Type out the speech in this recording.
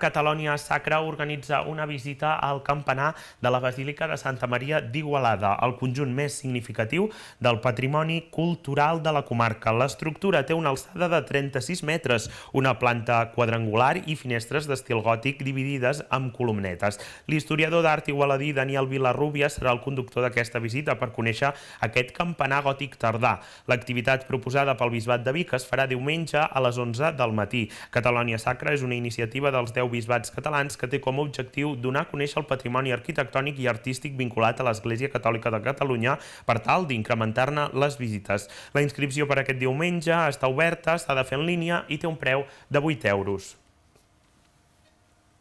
Catalònia Sacra organitza una visita al campanar de la Basílica de Santa Maria d'Igualada, el conjunt més significatiu del patrimoni cultural de la comarca. L'estructura té una alçada de 36 metres, una planta quadrangular i finestres d'estil gòtic dividides amb columnetes. L'historiador d'art igualadí Daniel Vilarrúbia serà el conductor d'aquesta visita per conèixer aquest campanar gòtic tardà. L'activitat proposada pel Bisbat de Vic es farà diumenge a les 11 del matí. Catalònia Sacra és una iniciativa dels 10 bisbats catalans que té com a objectiu donar a conèixer el patrimoni arquitectònic i artístic vinculat a l'Església Catòlica de Catalunya per tal d'incrementar-ne les visites. La inscripció per aquest diumenge està oberta, s'ha de fer en línia i té un preu de 8 euros.